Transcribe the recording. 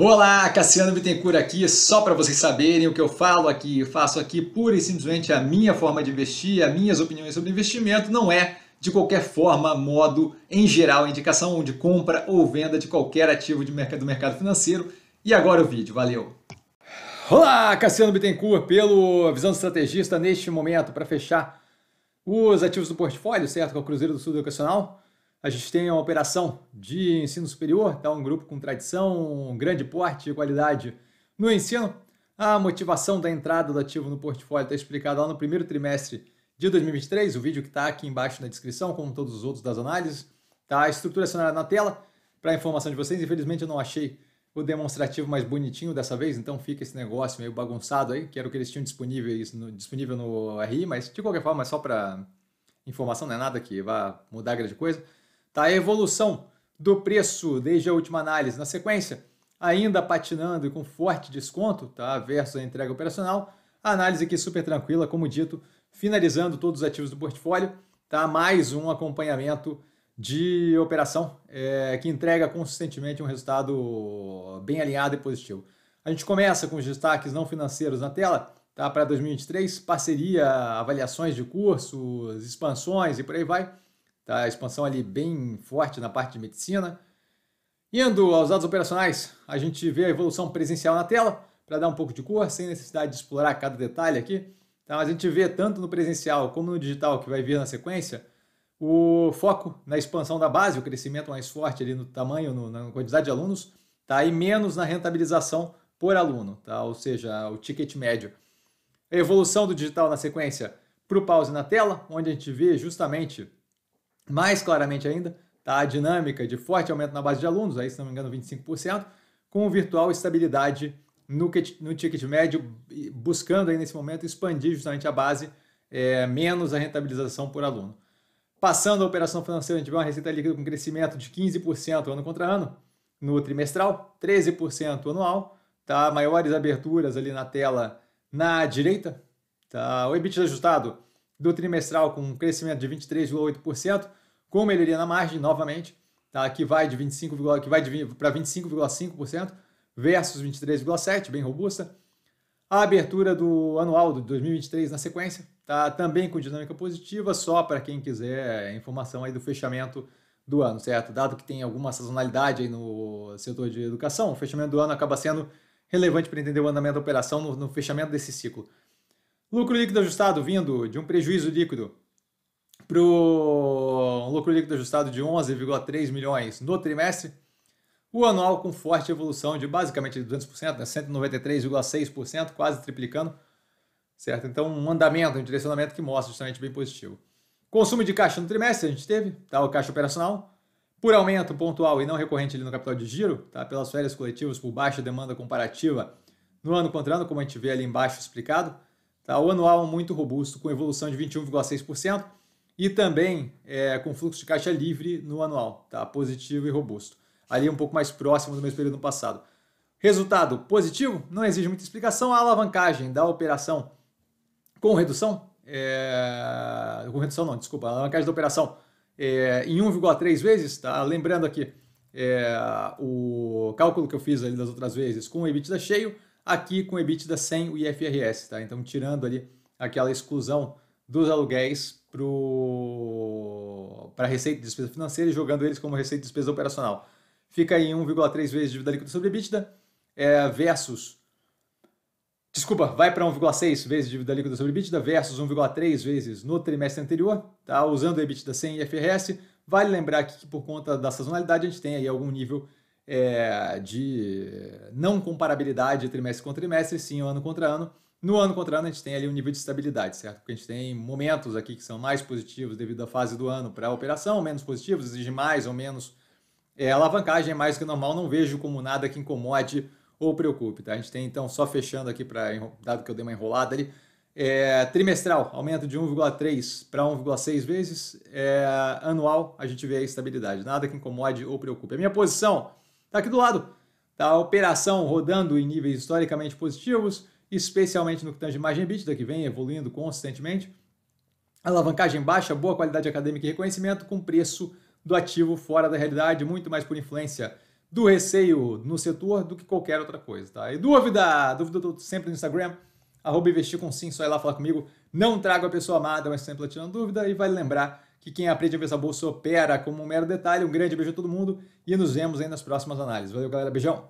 Olá, Cassiano Bittencourt aqui, só para vocês saberem o que eu falo aqui, eu faço aqui pura e simplesmente a minha forma de investir, as minhas opiniões sobre investimento, não é de qualquer forma, modo, em geral, indicação de compra ou venda de qualquer ativo de mercado, do mercado financeiro. E agora o vídeo, valeu! Olá, Cassiano Bittencourt, pelo Visão do Estrategista, neste momento, para fechar os ativos do portfólio, certo, com é o Cruzeiro do Sul Educacional, a gente tem uma operação de ensino superior, tá? um grupo com tradição, grande porte e qualidade no ensino. A motivação da entrada do ativo no portfólio está explicada lá no primeiro trimestre de 2023, o vídeo que está aqui embaixo na descrição, como todos os outros das análises. Tá? A estrutura acionária na tela, para informação de vocês. Infelizmente eu não achei o demonstrativo mais bonitinho dessa vez, então fica esse negócio meio bagunçado aí, que era o que eles tinham disponível, no, disponível no RI, mas de qualquer forma, é só para informação, não é nada que vá mudar grande coisa. Tá? A evolução do preço desde a última análise na sequência, ainda patinando e com forte desconto tá? versus a entrega operacional. A análise aqui super tranquila, como dito, finalizando todos os ativos do portfólio. Tá? Mais um acompanhamento de operação é, que entrega consistentemente um resultado bem alinhado e positivo. A gente começa com os destaques não financeiros na tela tá? para 2023, parceria, avaliações de cursos, expansões e por aí vai. Tá? A expansão ali bem forte na parte de medicina. Indo aos dados operacionais, a gente vê a evolução presencial na tela, para dar um pouco de cor, sem necessidade de explorar cada detalhe aqui. Então, a gente vê tanto no presencial como no digital, que vai vir na sequência, o foco na expansão da base, o crescimento mais forte ali no tamanho, no, na quantidade de alunos, tá? e menos na rentabilização por aluno, tá? ou seja, o ticket médio. A evolução do digital na sequência para o pause na tela, onde a gente vê justamente mais claramente ainda, tá? a dinâmica de forte aumento na base de alunos, aí se não me engano 25%, com o virtual estabilidade no, no ticket médio, buscando aí nesse momento expandir justamente a base, é, menos a rentabilização por aluno. Passando a operação financeira, a gente vê uma receita líquida com crescimento de 15% ano contra ano, no trimestral, 13% anual, tá? Maiores aberturas ali na tela na direita, tá? O EBITDA ajustado do trimestral com um crescimento de 23,8%, com melhoria na margem, novamente, tá? que vai de 25, que vai para 25,5% versus 23,7%, bem robusta. A abertura do anual de 2023 na sequência, tá? também com dinâmica positiva, só para quem quiser informação aí do fechamento do ano, certo? Dado que tem alguma sazonalidade aí no setor de educação, o fechamento do ano acaba sendo relevante para entender o andamento da operação no, no fechamento desse ciclo. Lucro líquido ajustado vindo de um prejuízo líquido para o lucro líquido ajustado de 11,3 milhões no trimestre. O anual com forte evolução de basicamente 200%, né? 193,6%, quase triplicando. Certo? Então, um andamento, um direcionamento que mostra justamente bem positivo. Consumo de caixa no trimestre a gente teve, tá? O caixa operacional, por aumento pontual e não recorrente ali no capital de giro, tá? Pelas férias coletivas, por baixa demanda comparativa no ano contra ano, como a gente vê ali embaixo explicado, tá? O anual muito robusto, com evolução de 21,6% e também é, com fluxo de caixa livre no anual, tá? positivo e robusto. Ali um pouco mais próximo do mesmo período no passado. Resultado positivo, não exige muita explicação, a alavancagem da operação com redução, é... com redução não, desculpa, a alavancagem da operação é... em 1,3 vezes, tá? lembrando aqui é... o cálculo que eu fiz ali das outras vezes com o EBITDA cheio, aqui com o EBITDA sem o IFRS, tá? então tirando ali aquela exclusão dos aluguéis para a receita de despesa financeira, jogando eles como receita de despesa operacional. Fica em 1,3 vezes dívida líquida sobre EBITDA é, versus. Desculpa, vai para 1,6 vezes dívida líquida sobre EBITDA versus 1,3 vezes no trimestre anterior, tá? usando a EBITDA sem IFRS. Vale lembrar que por conta da sazonalidade a gente tem aí algum nível é, de não comparabilidade trimestre com trimestre, sim ano contra ano. No ano contra ano, a gente tem ali um nível de estabilidade, certo? Porque a gente tem momentos aqui que são mais positivos devido à fase do ano para a operação, menos positivos, exige mais ou menos é, alavancagem, é mais que normal. Não vejo como nada que incomode ou preocupe, tá? A gente tem, então, só fechando aqui, para dado que eu dei uma enrolada ali, é, trimestral, aumento de 1,3 para 1,6 vezes. É, anual, a gente vê a estabilidade, nada que incomode ou preocupe. A minha posição está aqui do lado, tá? A operação rodando em níveis historicamente positivos especialmente no que tange margem EBITDA, que vem evoluindo consistentemente. Alavancagem baixa, boa qualidade acadêmica e reconhecimento, com preço do ativo fora da realidade, muito mais por influência do receio no setor do que qualquer outra coisa, tá? E dúvida, dúvida eu sempre no Instagram, arroba investir com sim, só ir lá falar comigo. Não trago a pessoa amada, mas sempre tirando dúvida e vai vale lembrar que quem aprende a ver essa bolsa opera como um mero detalhe. Um grande beijo a todo mundo e nos vemos aí nas próximas análises. Valeu, galera. Beijão!